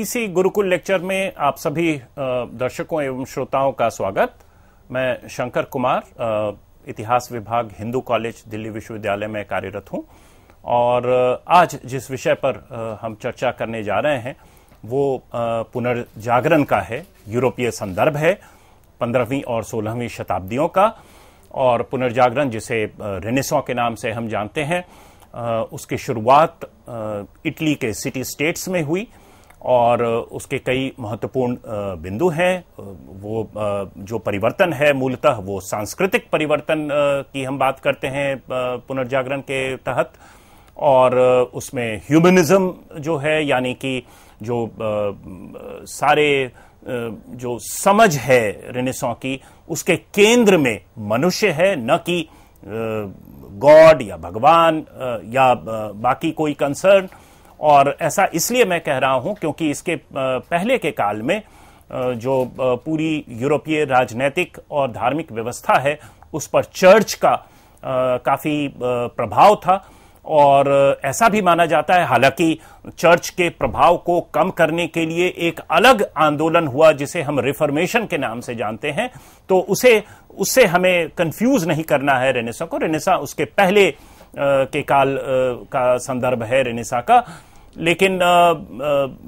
EC Gurukul lecture में आप सभी दर्शकों एवं श्रोताओं का स्वागत मैं शंकर कुमार इतिहास विभाग हिंदू कॉलेज दिल्ली विश्वविद्यालय में कार्यरत हूं और आज जिस विषय पर हम चर्चा करने जा रहे हैं वो पुनर्जागरण का है यूरोपीय संदर्भ है पंद्रहवीं और सोलहवीं शताब्दियों का और पुनर्जागरण जिसे रेनेसो के नाम से हम जानते हैं उसकी शुरुआत इटली के सिटी स्टेट्स में हुई और उसके कई महत्वपूर्ण बिंदु हैं वो जो परिवर्तन है मूलतः वो सांस्कृतिक परिवर्तन की हम बात करते हैं पुनर्जागरण के तहत और उसमें ह्यूमनिज्म जो है यानी कि जो सारे जो समझ है रिनेसों की उसके केंद्र में मनुष्य है न कि गॉड या भगवान या बाकी कोई कंसर्न और ऐसा इसलिए मैं कह रहा हूं क्योंकि इसके पहले के काल में जो पूरी यूरोपीय राजनैतिक और धार्मिक व्यवस्था है उस पर चर्च का काफ़ी प्रभाव था और ऐसा भी माना जाता है हालांकि चर्च के प्रभाव को कम करने के लिए एक अलग आंदोलन हुआ जिसे हम रिफॉर्मेशन के नाम से जानते हैं तो उसे उससे हमें कंफ्यूज नहीं करना है रेनेसा को रेनेसा उसके पहले के काल का संदर्भ है रेनेसा का लेकिन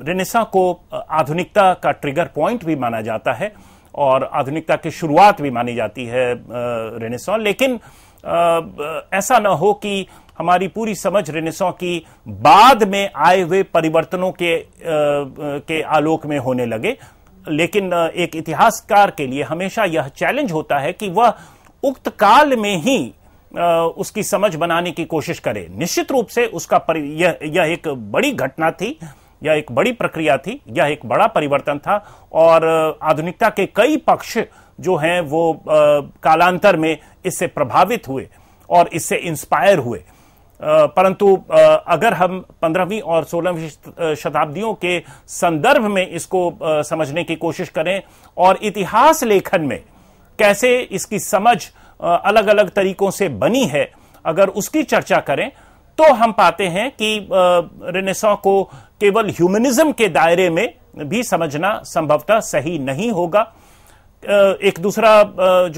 रिनेसा को आधुनिकता का ट्रिगर पॉइंट भी माना जाता है और आधुनिकता की शुरुआत भी मानी जाती है रेनेसा लेकिन ऐसा ना हो कि हमारी पूरी समझ रेनेसा की बाद में आए हुए परिवर्तनों के आ, के आलोक में होने लगे लेकिन एक इतिहासकार के लिए हमेशा यह चैलेंज होता है कि वह उक्त काल में ही उसकी समझ बनाने की कोशिश करे निश्चित रूप से उसका यह, यह एक बड़ी घटना थी यह एक बड़ी प्रक्रिया थी यह एक बड़ा परिवर्तन था और आधुनिकता के कई पक्ष जो हैं वो आ, कालांतर में इससे प्रभावित हुए और इससे इंस्पायर हुए परंतु अगर हम पंद्रहवीं और सोलहवीं शताब्दियों के संदर्भ में इसको समझने की कोशिश करें और इतिहास लेखन में कैसे इसकी समझ अलग अलग तरीकों से बनी है अगर उसकी चर्चा करें तो हम पाते हैं कि रेनेसा को केवल ह्यूमनिज्म के दायरे में भी समझना संभवतः सही नहीं होगा एक दूसरा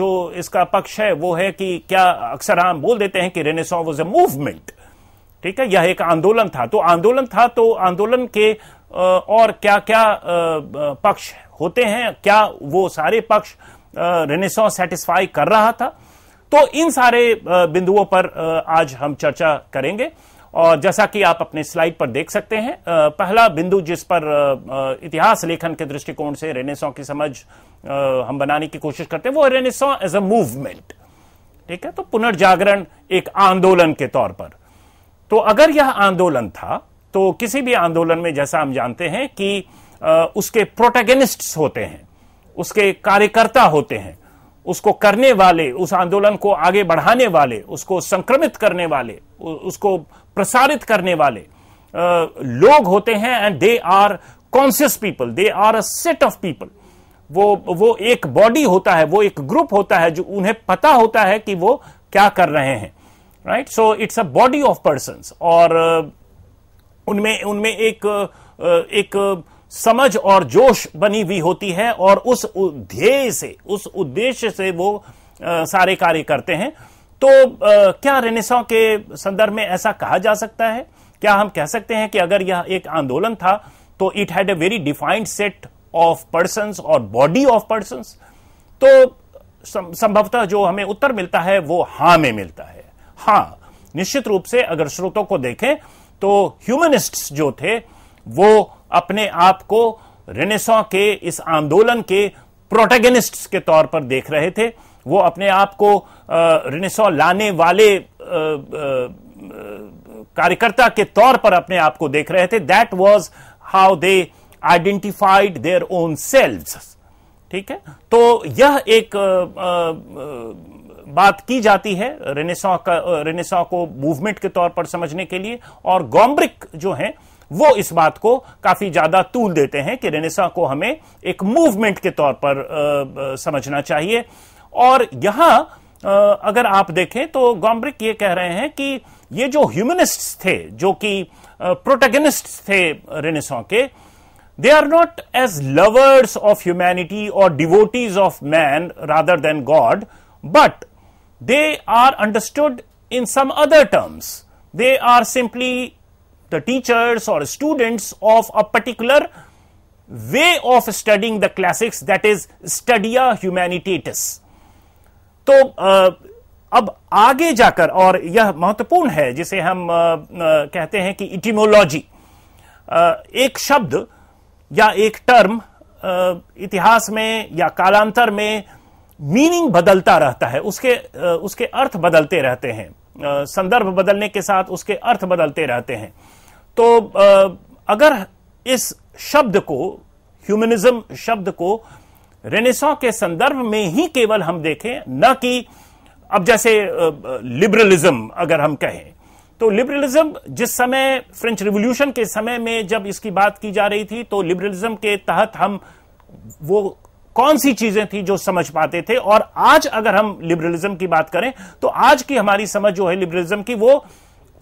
जो इसका पक्ष है वो है कि क्या अक्सर हम बोल देते हैं कि रेनेसा वॉज ए मूवमेंट ठीक है यह एक आंदोलन था तो आंदोलन था तो आंदोलन के और क्या क्या पक्ष होते हैं क्या वो सारे पक्ष रेनेसा सेटिस्फाई कर रहा था तो इन सारे बिंदुओं पर आज हम चर्चा करेंगे और जैसा कि आप अपने स्लाइड पर देख सकते हैं पहला बिंदु जिस पर इतिहास लेखन के दृष्टिकोण से रेनेसों की समझ हम बनाने की कोशिश करते हैं वो रेनेसो एज अ मूवमेंट ठीक है तो पुनर्जागरण एक आंदोलन के तौर पर तो अगर यह आंदोलन था तो किसी भी आंदोलन में जैसा हम जानते हैं कि उसके प्रोटेगनिस्ट होते हैं उसके कार्यकर्ता होते हैं उसको करने वाले उस आंदोलन को आगे बढ़ाने वाले उसको संक्रमित करने वाले उसको प्रसारित करने वाले लोग होते हैं and they are conscious people they are a set of people वो वो एक बॉडी होता है वो एक ग्रुप होता है जो उन्हें पता होता है कि वो क्या कर रहे हैं right so it's a body of person और उनमें उनमें एक एक समझ और जोश बनी हुई होती है और उस ध्येय से उस उद्देश्य से वो आ, सारे कार्य करते हैं तो आ, क्या रेनेसा के संदर्भ में ऐसा कहा जा सकता है क्या हम कह सकते हैं कि अगर यह एक आंदोलन था तो it had a very defined set of person और बॉडी ऑफ पर्सन तो संभवतः जो हमें उत्तर मिलता है वो हां में मिलता है हां निश्चित रूप से अगर स्रोतों को देखें तो ह्यूमनिस्ट्स जो थे वो अपने आप को रेनेसा के इस आंदोलन के प्रोटेगनिस्ट के तौर पर देख रहे थे वो अपने आप को रेनेसा लाने वाले कार्यकर्ता के तौर पर अपने आप को देख रहे थे that was how they identified their own selves ठीक है तो यह एक आ, आ, बात की जाती है रेनेसा का रेनेसा को मूवमेंट के तौर पर समझने के लिए और गॉम्ब्रिक जो है वो इस बात को काफी ज्यादा तूल देते हैं कि रेनेसा को हमें एक मूवमेंट के तौर पर समझना चाहिए और यहां अगर आप देखें तो गॉम्ब्रिक ये कह रहे हैं कि ये जो ह्यूमनिस्ट थे जो कि प्रोटेगनिस्ट थे रेनेसा के they are not as lovers of humanity और devotees of man rather than God but they are understood in some other terms they are simply the teachers or students of a particular way of studying the classics that is studia humanitatis तो अब आगे जाकर और यह महत्वपूर्ण है जिसे हम कहते हैं कि इटिमोलॉजी एक शब्द या एक टर्म इतिहास में या कालांतर में मीनिंग बदलता रहता है उसके उसके अर्थ बदलते रहते हैं संदर्भ बदलने के साथ उसके अर्थ बदलते रहते हैं तो अगर इस शब्द को ह्यूमनिज्म शब्द को रेनेसो के संदर्भ में ही केवल हम देखें न कि अब जैसे लिबरलिज्म अगर हम कहें तो लिबरलिज्म जिस समय फ्रेंच रिवॉल्यूशन के समय में जब इसकी बात की जा रही थी तो लिबरलिज्म के तहत हम वो कौन सी चीजें थी जो समझ पाते थे और आज अगर हम लिबरलिज्म की बात करें तो आज की हमारी समझ जो है लिबरलिज्म की वो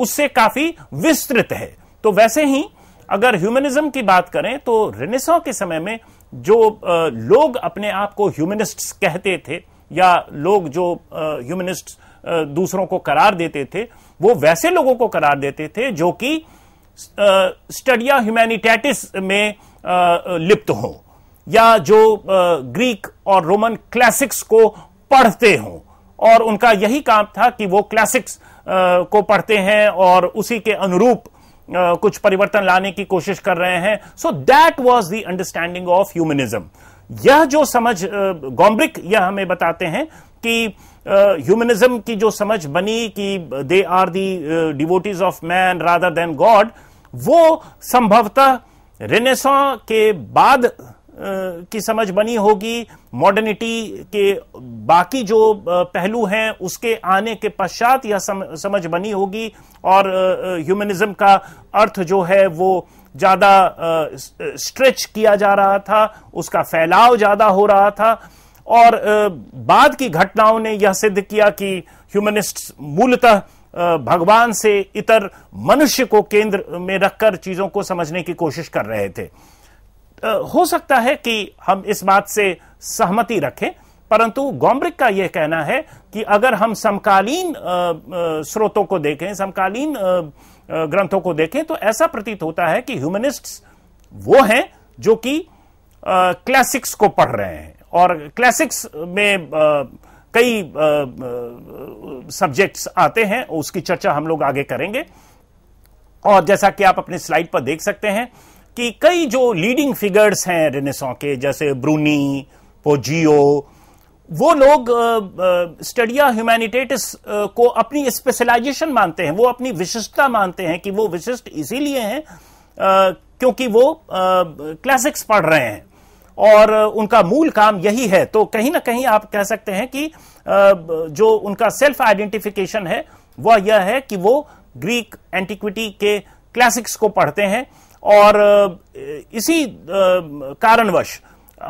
उससे काफी विस्तृत है तो वैसे ही अगर ह्यूमनिज्म की बात करें तो रेनेसा के समय में जो लोग अपने आप को ह्यूमनिस्ट्स कहते थे या लोग जो ह्यूमनिस्ट दूसरों को करार देते थे वो वैसे लोगों को करार देते थे जो कि स्टडिया ह्यूमैनिटेटिस में लिप्त हो या जो ग्रीक और रोमन क्लासिक्स को पढ़ते हों और उनका यही काम था कि वो क्लासिक्स को पढ़ते हैं और उसी के अनुरूप कुछ परिवर्तन लाने की कोशिश कर रहे हैं so that was the understanding of humanism यह जो समझ गॉम्ब्रिक यह हमें बताते हैं कि ह्यूमनिज्म की जो समझ बनी कि they are the devotees of man rather than God वो संभवतः रेनेसा के बाद की समझ बनी होगी मॉडर्निटी के बाकी जो पहलू हैं उसके आने के पश्चात यह समझ बनी होगी और ह्यूमनिज्म का अर्थ जो है वो ज़्यादा स्ट्रेच किया जा रहा था उसका फैलाव ज़्यादा हो रहा था और बाद की घटनाओं ने यह सिद्ध किया कि ह्यूमनिस्ट मूलतः भगवान से इतर मनुष्य को केंद्र में रखकर चीज़ों को समझने की कोशिश कर रहे थे हो सकता है कि हम इस बात से सहमति रखें परंतु गॉम्ब्रिक का यह कहना है कि अगर हम समकालीन स्रोतों को देखें समकालीन ग्रंथों को देखें तो ऐसा प्रतीत होता है कि ह्यूमनिस्ट वो हैं जो कि क्लासिक्स को पढ़ रहे हैं और क्लासिक्स में आ, कई सब्जेक्ट्स आते हैं उसकी चर्चा हम लोग आगे करेंगे और जैसा कि आप अपने स्लाइड पर देख सकते हैं कि कई जो लीडिंग फिगर्स हैं रिनेसॉ के जैसे ब्रूनी पोजियो वो लोग स्टडिया ह्यूमैनिटेटिस को अपनी स्पेशलाइजेशन मानते हैं वो अपनी विशिष्टता मानते हैं कि वो विशिष्ट इसीलिए हैं क्योंकि वो क्लासिक्स पढ़ रहे हैं और उनका मूल काम यही है तो कहीं ना कहीं आप कह सकते हैं कि जो उनका सेल्फ आइडेंटिफिकेशन है वह यह है कि वो ग्रीक एंटिक्विटी के क्लासिक्स को पढ़ते हैं और इसी कारणवश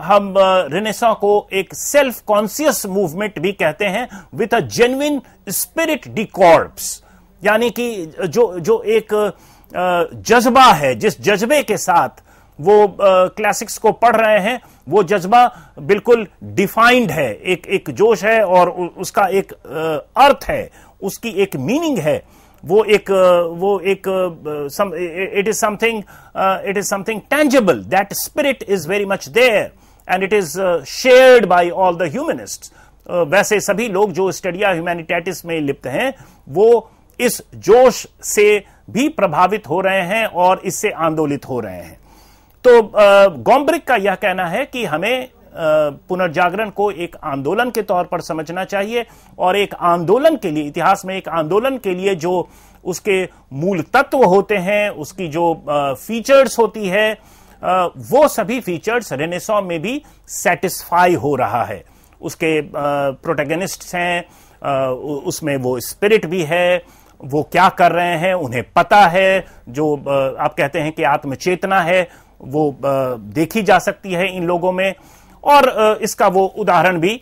हम रिनेसा को एक सेल्फ कॉन्सियस मूवमेंट भी कहते हैं with a genuine spirit de corps यानी कि जो जो एक जज्बा है जिस जज्बे के साथ वो क्लासिक्स को पढ़ रहे हैं वो जज्बा बिल्कुल डिफाइंड है एक एक जोश है और उसका एक अर्थ है उसकी एक मीनिंग है वो एक वो एक it is something it is something tangible that spirit is very much there and it is shared by all the humanist वैसे सभी लोग जो स्टडिया ह्यूमैनिटेटिस में लिप्त हैं वो इस जोश से भी प्रभावित हो रहे हैं और इससे आंदोलित हो रहे हैं तो गॉम्ब्रिक uh, का यह कहना है कि हमें पुनर्जागरण को एक आंदोलन के तौर पर समझना चाहिए और एक आंदोलन के लिए इतिहास में एक आंदोलन के लिए जो उसके मूल तत्व होते हैं उसकी जो फीचर्स होती है वो सभी फीचर्स रेनेसो में भी सेटिस्फाई हो रहा है उसके प्रोटेगनिस्ट हैं उसमें वो स्पिरिट भी है वो क्या कर रहे हैं उन्हें पता है जो आप कहते हैं कि आत्मचेतना है वो देखी जा सकती है इन लोगों में और इसका वो उदाहरण भी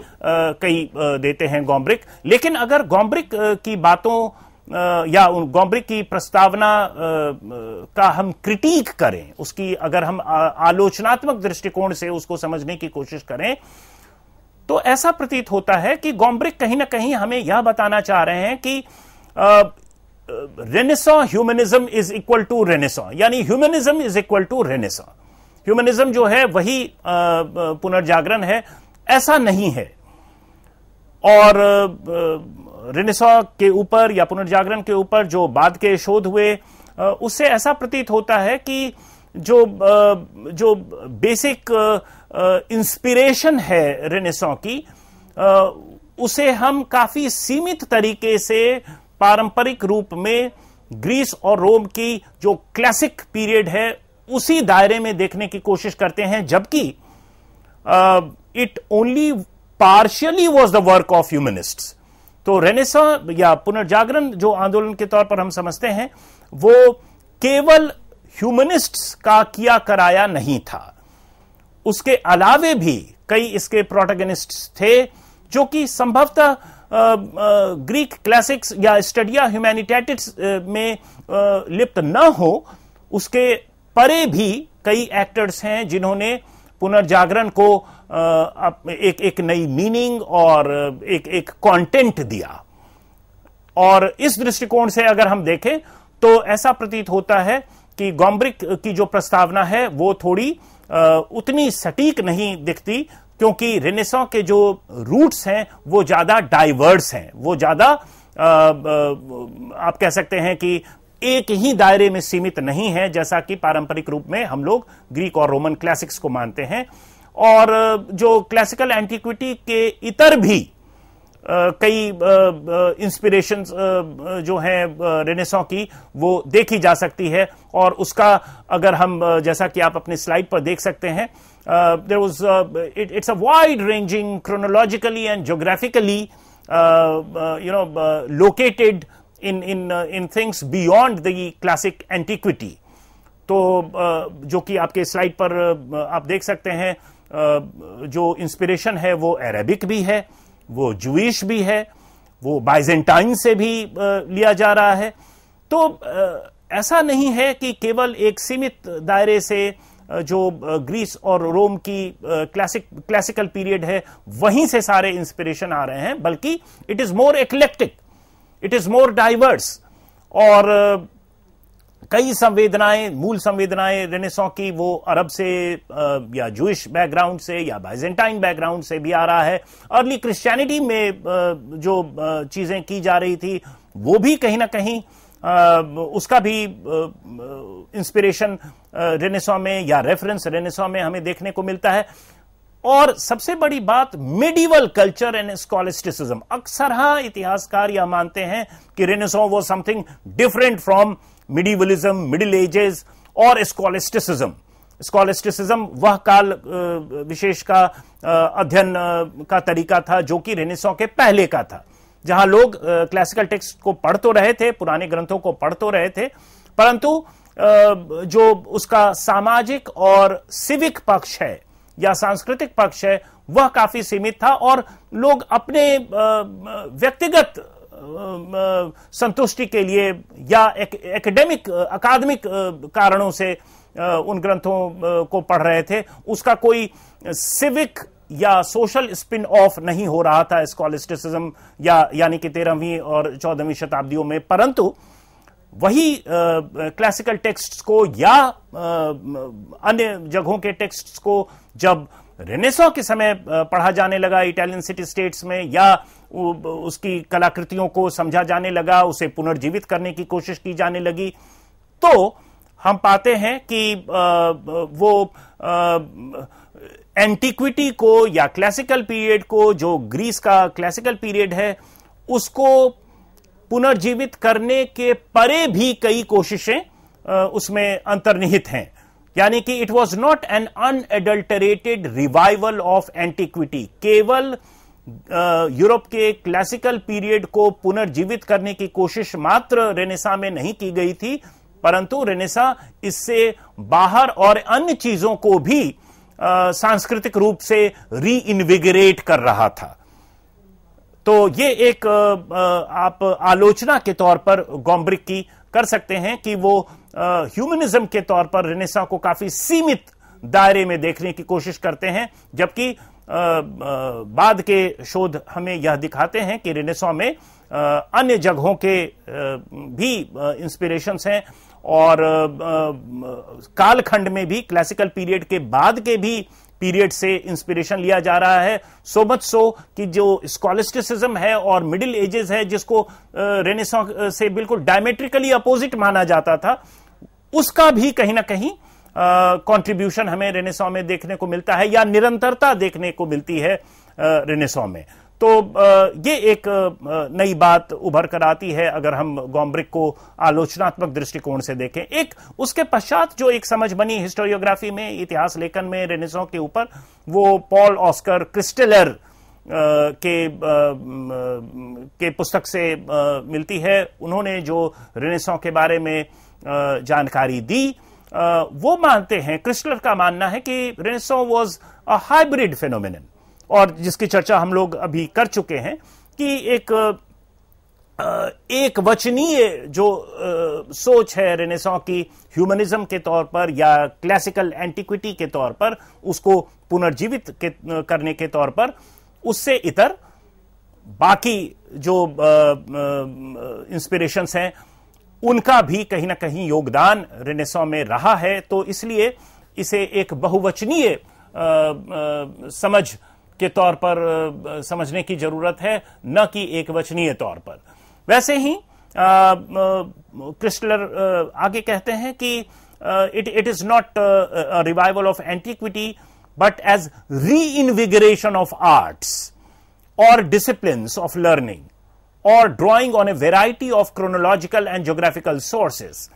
कई देते हैं गॉम्ब्रिक लेकिन अगर गॉम्ब्रिक की बातों या उन गॉम्ब्रिक की प्रस्तावना का हम क्रिटिक करें उसकी अगर हम आलोचनात्मक दृष्टिकोण से उसको समझने की कोशिश करें तो ऐसा प्रतीत होता है कि गॉम्ब्रिक कहीं ना कहीं हमें यह बताना चाह रहे हैं कि Renaissance humanism is equal to Renaissance यानी humanism is equal to Renaissance humanism जो है वही पुनर्जागरण है ऐसा नहीं है और रिनेसा के ऊपर या पुनर्जागरण के ऊपर जो बाद के शोध हुए उससे ऐसा प्रतीत होता है कि जो जो बेसिक इंस्पिरेशन है रेनेसा की उसे हम काफी सीमित तरीके से पारंपरिक रूप में ग्रीस और रोम की जो क्लासिक पीरियड है उसी दायरे में देखने की कोशिश करते हैं जबकि it only partially was the work of humanist तो रेनेसा या पुनर्जागरण जो आंदोलन के तौर पर हम समझते हैं वो केवल ह्यूमनिस्ट का किया कराया नहीं था उसके अलावे भी कई इसके प्रोटेगनिस्ट थे जो कि संभवतः ग्रीक क्लासिक्स या स्टडिया ह्यूमैनिटेटिक्स में लिप्त न हो उसके परे भी कई एक्टर्स हैं जिन्होंने पुनर्जागरण को एक एक नई मीनिंग और एक एक कंटेंट दिया और इस दृष्टिकोण से अगर हम देखें तो ऐसा प्रतीत होता है कि गॉम्ब्रिक की जो प्रस्तावना है वो थोड़ी उतनी सटीक नहीं दिखती क्योंकि रेनेसा के जो रूट्स हैं वो ज्यादा डाइवर्स हैं वो ज्यादा आप कह सकते हैं कि एक ही दायरे में सीमित नहीं है जैसा कि पारंपरिक रूप में हम लोग ग्रीक और रोमन क्लासिक्स को मानते हैं और जो क्लासिकल एंटीक्विटी के इतर भी कई इंस्पिरेशन जो हैं रेनेसो की वो देखी जा सकती है और उसका अगर हम जैसा कि आप अपने स्लाइड पर देख सकते हैं there was it's a wide ranging chronologically and geographically you know located in in in things beyond the classic antiquity तो uh, जो कि आपके स्लाइड पर uh, आप देख सकते हैं uh, जो इंस्पिरेशन है वो अरेबिक भी है वो जूश भी है वो बाइजेंटाइन से भी लिया जा रहा है तो ऐसा नहीं है कि केवल एक सीमित दायरे से जो ग्रीस और रोम की क्लासिक क्लासिकल पीरियड है वहीं से सारे इंस्पिरेशन आ रहे हैं बल्कि it is more eclectic it is more diverse और कई संवेदनाएं मूल संवेदनाएं रेनेसो की वो अरब से या जूश बैकग्राउंड से या बाइजेंटाइन बैकग्राउंड से भी आ रहा है अर्ली क्रिश्चियनिटी में जो चीजें की जा रही थी वो भी कहीं ना कहीं उसका भी इंस्पिरेशन रेनेसो में या रेफरेंस रेनेसो में हमें देखने को मिलता है और सबसे बड़ी बात मिडीवल कल्चर एंड स्कॉलिस्टिसिज्म अक्सर हाँ इतिहासकार यह मानते हैं कि रेनेसो वो something different from medievalism middle ages और स्कॉलिस्टिसिज्म स्कॉलिस्टिसिज्म वह काल विशेष का अध्ययन का तरीका था जो कि रेनेसो के पहले का था जहां लोग क्लासिकल टेक्स्ट को पढ़ तो रहे थे पुराने ग्रंथों को पढ़ तो रहे थे परंतु जो उसका सामाजिक और सिविक पक्ष है या सांस्कृतिक पक्ष है वह काफी सीमित था और लोग अपने व्यक्तिगत संतुष्टि के लिए या एक, एकेडमिक अकादमिक कारणों से उन ग्रंथों को पढ़ रहे थे उसका कोई सिविक या सोशल स्पिन ऑफ नहीं हो रहा था स्कॉलिस्टिसिज्म या यानी कि तेरहवीं और चौदहवीं शताब्दियों में परंतु वही क्लासिकल टेक्स्ट को या अन्य जगहों के टेक्स्ट को जब रेनेसो के समय पढ़ा जाने लगा इटालियन सिटी स्टेट्स में या उसकी कलाकृतियों को समझा जाने लगा उसे पुनर्जीवित करने की कोशिश की जाने लगी तो हम पाते हैं कि वो एंटीक्विटी को या क्लासिकल पीरियड को जो ग्रीस का क्लासिकल पीरियड है उसको पुनर्जीवित करने के परे भी कई कोशिशें उसमें अंतर्निहित हैं यानी कि it was not an unadulterated revival of antiquity केवल यूरोप के क्लासिकल पीरियड को पुनर्जीवित करने की कोशिश मात्र रेनेसा में नहीं की गई थी परंतु रेनेसा इससे बाहर और अन्य चीजों को भी सांस्कृतिक रूप से री कर रहा था तो ये एक आप आलोचना के तौर पर गॉम्ब्रिक की कर सकते हैं कि वो ह्यूमनिज्म के तौर पर रिनेसा को काफी सीमित दायरे में देखने की कोशिश करते हैं जबकि बाद के शोध हमें यह दिखाते हैं कि रिनेसा में अन्य जगहों के भी इंस्पिरेशंस हैं और कालखंड में भी क्लासिकल पीरियड के बाद के भी पीरियड से इंस्पिरेशन लिया जा रहा है सो मच सो कि जो स्कॉलिस्टिसिज्म है और मिडिल एजेस है जिसको रेनेसा से बिल्कुल डायमेट्रिकली अपोजिट माना जाता था उसका भी कहीं ना कहीं कंट्रीब्यूशन हमें रेनेसा में देखने को मिलता है या निरंतरता देखने को मिलती है रेनेसा में तो ये एक नई बात उभर कर आती है अगर हम गॉम्ब्रिक को आलोचनात्मक दृष्टिकोण से देखें एक उसके पश्चात जो एक समझ बनी हिस्टोरियोग्राफी में इतिहास लेखन में रेनेसों के ऊपर वो पॉल ऑस्कर क्रिस्टेलर के के पुस्तक से मिलती है उन्होंने जो रेनेसों के बारे में जानकारी दी वो मानते हैं क्रिस्टलर का मानना है कि Renaissance was a hybrid phenomenon और जिसकी चर्चा हम लोग अभी कर चुके हैं कि एक एक वचनीय जो सोच है रेनेसा की ह्यूमनिज्म के तौर पर या क्लासिकल एंटिक्विटी के तौर पर उसको पुनर्जीवित के, करने के तौर पर उससे इतर बाकी जो इंस्पिरेशंस हैं उनका भी कहीं ना कहीं योगदान रेनेसा में रहा है तो इसलिए इसे एक बहुवचनीय समझ के तौर पर समझने की जरूरत है न कि एक वचनीय तौर पर वैसे ही क्रिस्टलर आगे कहते हैं कि it it is not revival of antiquity but as reinvigoration of arts और डिसिप्लिन ऑफ लर्निंग और drawing on a variety of chronological and geographical sources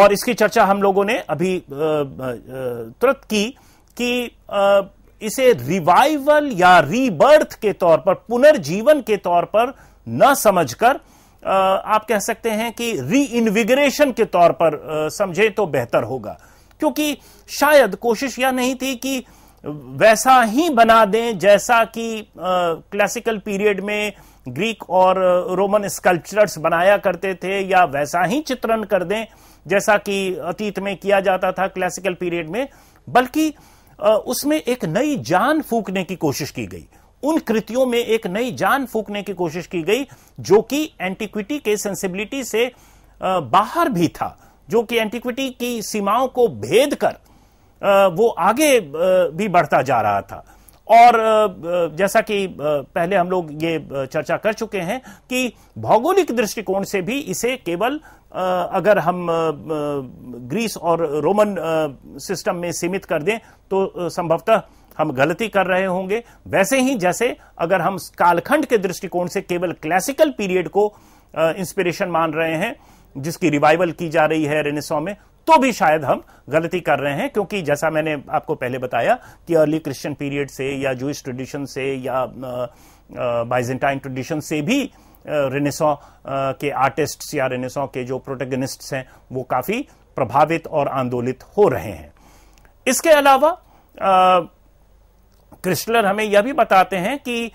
और इसकी चर्चा हम लोगों ने अभी तुरंत की कि इसे रिवाइवल या रीबर्थ के तौर पर पुनर्जीवन के तौर पर न समझकर आप कह सकते हैं कि री इन्विग्रेशन के तौर पर समझे तो बेहतर होगा क्योंकि शायद कोशिश यह नहीं थी कि वैसा ही बना दें जैसा कि क्लासिकल पीरियड में ग्रीक और रोमन स्कल्पचर्स बनाया करते थे या वैसा ही चित्रण कर दें जैसा कि अतीत में किया जाता था क्लासिकल पीरियड में बल्कि उसमें एक नई जान फूकने की कोशिश की गई उन कृतियों में एक नई जान फूकने की कोशिश की गई जो कि एंटीक्विटी के सेंसिबिलिटी से बाहर भी था जो कि एंटीक्विटी की सीमाओं को भेद कर वो आगे भी बढ़ता जा रहा था और जैसा कि पहले हम लोग ये चर्चा कर चुके हैं कि भौगोलिक दृष्टिकोण से भी इसे केवल अगर हम ग्रीस और रोमन सिस्टम में सीमित कर दें तो संभवतः हम गलती कर रहे होंगे वैसे ही जैसे अगर हम कालखंड के दृष्टिकोण से केवल क्लासिकल पीरियड को इंस्पिरेशन मान रहे हैं जिसकी रिवाइवल की जा रही है रेनेसॉ में तो भी शायद हम गलती कर रहे हैं क्योंकि जैसा मैंने आपको पहले बताया कि अर्ली क्रिश्चियन पीरियड से या जूस ट्रेडिशन से या बाइजेंटाइन ट्रेडिशन से भी रेनेसॉ के आर्टिस्ट्स या रेनेसो के जो प्रोटेगनिस्ट्स हैं वो काफ़ी प्रभावित और आंदोलित हो रहे हैं इसके अलावा क्रिस्टलर हमें यह भी बताते हैं कि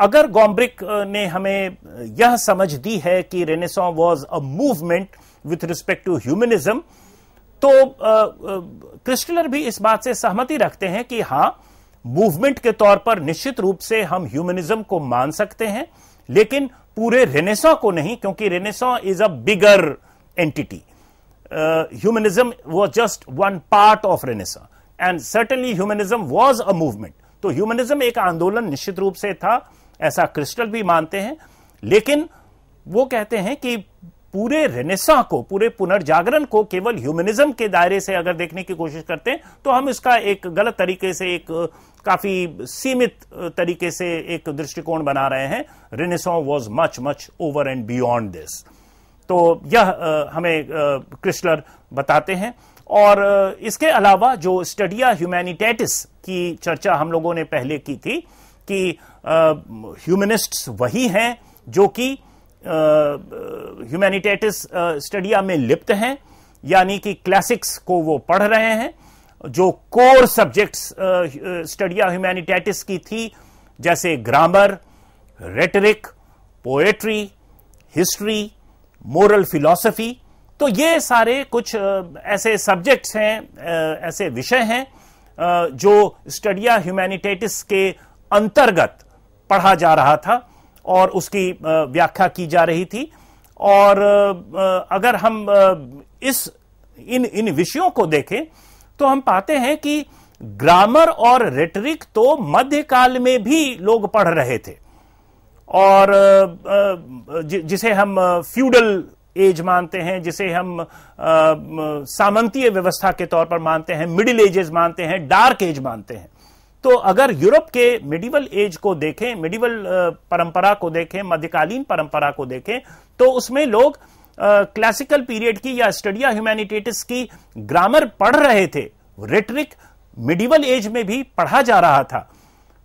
अगर गॉम्ब्रिक ने हमें यह समझ दी है कि रेनेसो तो, was a movement with respect to humanism तो क्रिस्टलर भी इस बात से सहमति रखते हैं कि हां मूवमेंट के तौर पर निश्चित रूप से हम ह्यूमनिज्म को मान सकते हैं लेकिन पूरे रेनेसा को नहीं क्योंकि Renaissance is a bigger entity humanism was just one part of Renaissance and certainly humanism was a movement तो ह्यूमनिज्म एक आंदोलन निश्चित रूप से था ऐसा क्रिस्टल भी मानते हैं लेकिन वो कहते हैं कि पूरे रेनेसा को पूरे पुनर्जागरण को केवल ह्यूमनिज्म के दायरे से अगर देखने की कोशिश करते हैं तो हम इसका एक गलत तरीके से एक काफी सीमित तरीके से एक दृष्टिकोण बना रहे हैं Renaissance was much much over and beyond this तो यह हमें क्रिस्लर बताते हैं और इसके अलावा जो स्टडिया ह्यूमैनिटेटिस की चर्चा हम लोगों ने पहले की थी कि ह्यूमनिस्ट्स वही हैं जो कि ह्यूमैनिटेटिस स्टडिया में लिप्त हैं यानी कि क्लासिक्स को वो पढ़ रहे हैं जो core subjects study of humanities की थी जैसे grammar rhetoric poetry history moral philosophy तो ये सारे कुछ ऐसे सब्जेक्ट्स हैं ऐसे विषय हैं जो स्टडी ऑफ ह्यूमैनिटेटिस के अंतर्गत पढ़ा जा रहा था और उसकी व्याख्या की जा रही थी और अगर हम इस इन इन विषयों को देखें तो हम पाते हैं कि ग्रामर और रेटरिक तो मध्यकाल में भी लोग पढ़ रहे थे और जिसे हम फ्यूडल एज मानते हैं जिसे हम सामंतीय व्यवस्था के तौर पर मानते हैं मिडिल एजेस मानते हैं डार्क एज मानते हैं तो अगर यूरोप के मिडिवल एज को देखें मिडिवल परंपरा को देखें मध्यकालीन परंपरा को देखें तो उसमें लोग क्लासिकल पीरियड की या स्टडिया ह्यूमैनिटेटिस की ग्रामर पढ़ रहे थे रेटरिक मिडिवल एज में भी पढ़ा जा रहा था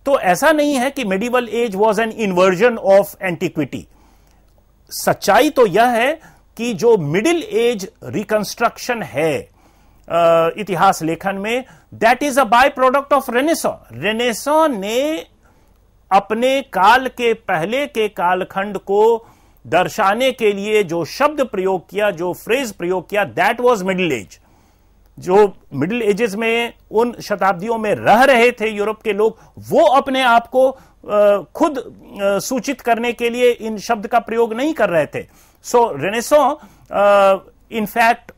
तो ऐसा नहीं है कि medieval age was an inversion of antiquity सच्चाई तो यह है कि जो मिडिल एज रिकंस्ट्रक्शन है इतिहास लेखन में that is a by product of renaissance renaissance ने अपने काल के पहले के कालखंड को दर्शाने के लिए जो शब्द प्रयोग किया जो फ्रेज प्रयोग किया दैट वॉज मिडिल एज जो मिडिल एजेस में उन शताब्दियों में रह रहे थे यूरोप के लोग वो अपने आप को खुद सूचित करने के लिए इन शब्द का प्रयोग नहीं कर रहे थे so renaissance in fact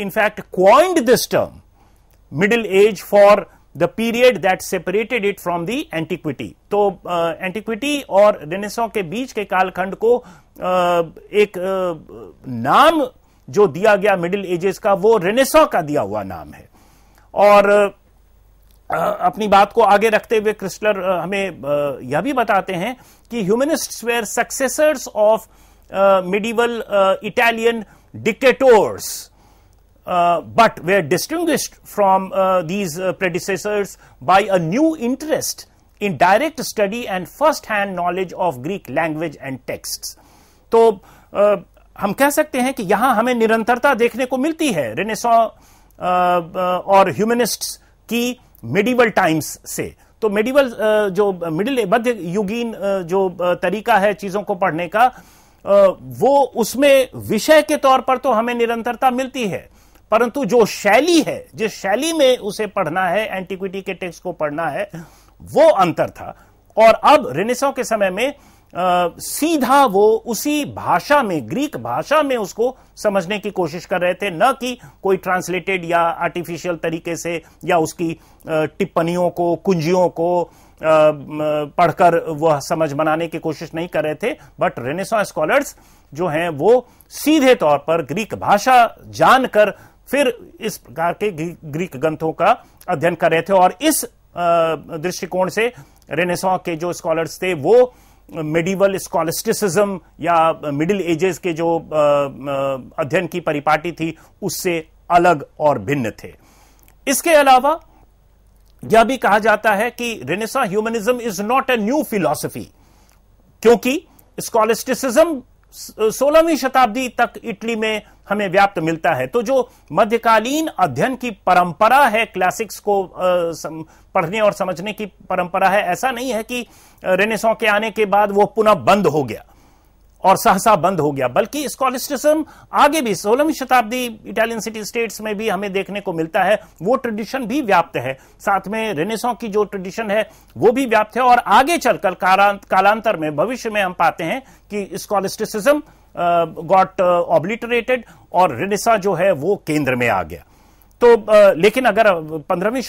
in fact coined this term middle age for the period that separated it from the antiquity तो एंटिक्विटी uh, और रेनेसा के बीच के कालखंड को uh, एक uh, नाम जो दिया गया मिडिल एजेस का वो रेनेसा का दिया हुआ नाम है और uh, अपनी बात को आगे रखते हुए क्रिस्टलर uh, हमें uh, यह भी बताते हैं कि humanists were successors of medieval Italian dictators uh, but were distinguished from uh, these uh, predecessors by a new interest in direct study and first-hand knowledge of Greek language and texts. तो आ, हम कह सकते हैं कि यहाँ हमें निरंतरता देखने को मिलती है रेनेसॉ और ह्यूमनिस्ट्स की मिडिवल टाइम्स से तो मेडिवल जो मिडिल मध्य युगीन जो तरीका है चीजों को पढ़ने का वो उसमें विषय के तौर पर तो हमें निरंतरता मिलती है परंतु जो शैली है जिस शैली में उसे पढ़ना है एंटीक्विटी के टेक्स्ट को पढ़ना है वो अंतर था और अब रेनेसो के समय में आ, सीधा वो उसी भाषा में ग्रीक भाषा में उसको समझने की कोशिश कर रहे थे न कि कोई ट्रांसलेटेड या आर्टिफिशियल तरीके से या उसकी टिप्पणियों को कुंजियों को पढ़कर वह समझ बनाने की कोशिश नहीं कर रहे थे बट रेनेसा स्कॉलर्स जो हैं वो सीधे तौर पर ग्रीक भाषा जानकर फिर इस प्रकार के ग्रीक ग्रंथों का अध्ययन कर रहे थे और इस दृष्टिकोण से रेनेसॉ के जो स्कॉलर्स थे वो मेडिवल स्कॉलिस्टिसिज्म या मिडिल एजेस के जो अध्ययन की परिपाटी थी उससे अलग और भिन्न थे इसके अलावा यह भी कहा जाता है कि Renaissance humanism is not a new philosophy क्योंकि स्कॉलिस्टिसिज्म सोलहवीं शताब्दी तक इटली में हमें व्याप्त मिलता है तो जो मध्यकालीन अध्ययन की परंपरा है क्लासिक्स को पढ़ने और समझने की परंपरा है ऐसा नहीं है कि रेनेसों के आने के बाद वो पुनः बंद हो गया और सहसा बंद हो गया बल्कि स्कॉलिस्टिज्म आगे भी सोलहवीं शताब्दी इटालियन सिटी स्टेट्स में भी हमें देखने को मिलता है वो ट्रेडिशन भी व्याप्त है साथ में रेनेसों की जो ट्रेडिशन है वो भी व्याप्त है और आगे चलकर कालांतर में भविष्य में हम पाते हैं कि स्कॉलिस्टिसिज्म गॉट ऑब्लिटरेटेड और रेनेसा जो है वो केंद्र में आ गया तो लेकिन अगर पंद्रहवीं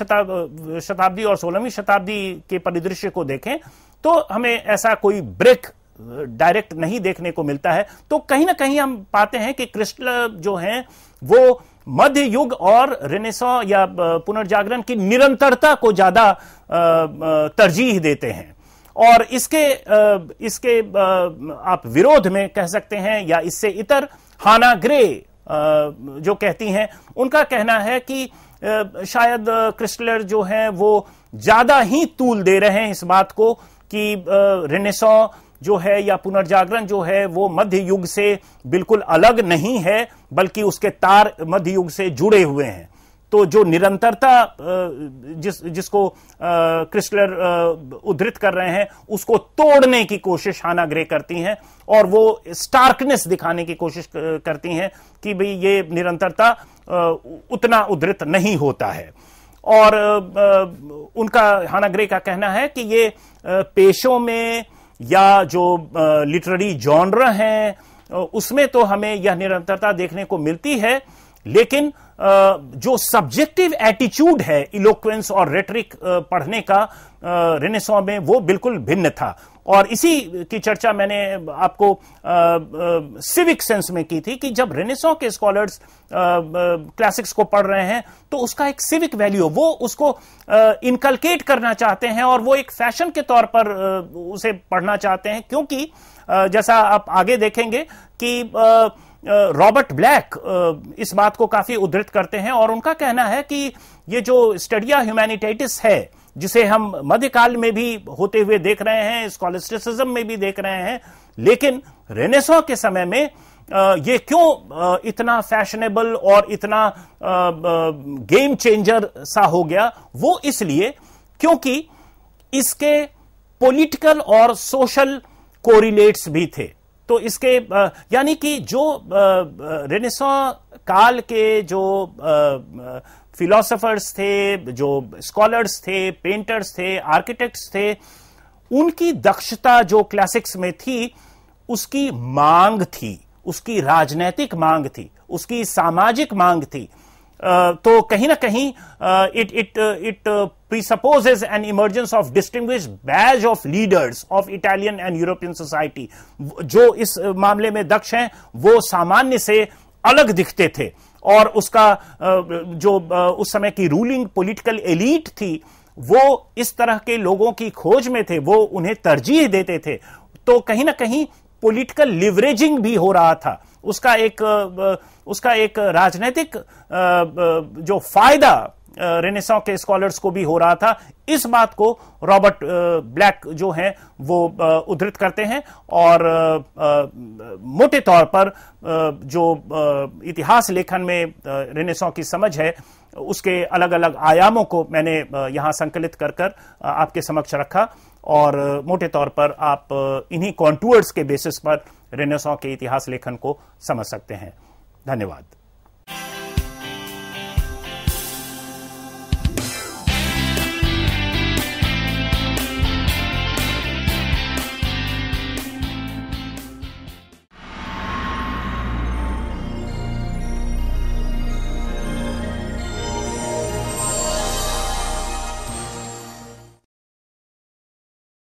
शताब्दी और सोलहवीं शताब्दी के परिदृश्य को देखें तो हमें ऐसा कोई ब्रेक डायरेक्ट नहीं देखने को मिलता है तो कहीं ना कहीं हम पाते हैं कि कृष्ण जो हैं वो मध्य युग और रेनेसा या पुनर्जागरण की निरंतरता को ज्यादा तरजीह देते हैं और इसके इसके आप विरोध में कह सकते हैं या इससे इतर हाना ग्रे जो कहती हैं उनका कहना है कि शायद क्रिस्टलर जो हैं वो ज्यादा ही तूल दे रहे हैं इस बात को कि रेनेसा जो है या पुनर्जागरण जो है वो मध्य युग से बिल्कुल अलग नहीं है बल्कि उसके तार मध्य युग से जुड़े हुए हैं तो जो निरंतरता जिस जिसको क्रिस्टलर उद्धृत कर रहे हैं उसको तोड़ने की कोशिश हाना ग्रे करती हैं और वो स्टार्कनेस दिखाने की कोशिश करती हैं कि भाई ये निरंतरता उतना उद्धृत नहीं होता है और उनका हाना ग्रे का कहना है कि ये पेशों में या जो लिटरेरी जॉनर हैं उसमें तो हमें यह निरंतरता देखने को मिलती है लेकिन जो सब्जेक्टिव एटीट्यूड है इलोक्वेंस और रेटरिक पढ़ने का रेनेसॉ में वो बिल्कुल भिन्न था और इसी की चर्चा मैंने आपको सिविक सेंस में की थी कि जब रेनेसॉ के स्कॉलर्स क्लासिक्स को पढ़ रहे हैं तो उसका एक सिविक वैल्यू वो उसको इनकलकेट करना चाहते हैं और वो एक फैशन के तौर पर उसे पढ़ना चाहते हैं क्योंकि जैसा आप आगे देखेंगे कि रॉबर्ट ब्लैक इस बात को काफी उद्धृत करते हैं और उनका कहना है कि ये जो स्टडिया ह्यूमैनिटेटिस है जिसे हम मध्यकाल में भी होते हुए देख रहे हैं स्कॉलिस्टिसिज्म में भी देख रहे हैं लेकिन रेनेसो के समय में ये क्यों इतना फैशनेबल और इतना गेम चेंजर सा हो गया वो इसलिए क्योंकि इसके पॉलिटिकल और सोशल कोरिलेट्स भी थे तो इसके यानी कि जो रेनेसा काल के जो फिलोसोफर्स थे जो स्कॉलर्स थे पेंटर्स थे आर्किटेक्ट्स थे उनकी दक्षता जो क्लासिक्स में थी उसकी मांग थी उसकी राजनैतिक मांग थी उसकी सामाजिक मांग थी तो कहीं ना कहीं it it it presupposes an emergence of distinguished badge of leaders of Italian and European society जो इस मामले में दक्ष हैं वो सामान्य से अलग दिखते थे और उसका जो उस समय की रूलिंग पॉलिटिकल एलीट थी वो इस तरह के लोगों की खोज में थे वो उन्हें तरजीह देते थे तो कहीं ना कहीं पॉलिटिकल लिवरेजिंग भी हो रहा था उसका एक उसका एक राजनीतिक जो फायदा रेनेसा के स्कॉलर्स को भी हो रहा था इस बात को रॉबर्ट ब्लैक जो है वो उद्धृत करते हैं और मोटे तौर पर जो इतिहास लेखन में रेनेसा की समझ है उसके अलग अलग आयामों को मैंने यहाँ संकलित कर कर आपके समक्ष रखा और मोटे तौर पर आप इन्हीं कॉन्टूअर्स के बेसिस पर रेनेसॉ के इतिहास लेखन को समझ सकते हैं धन्यवाद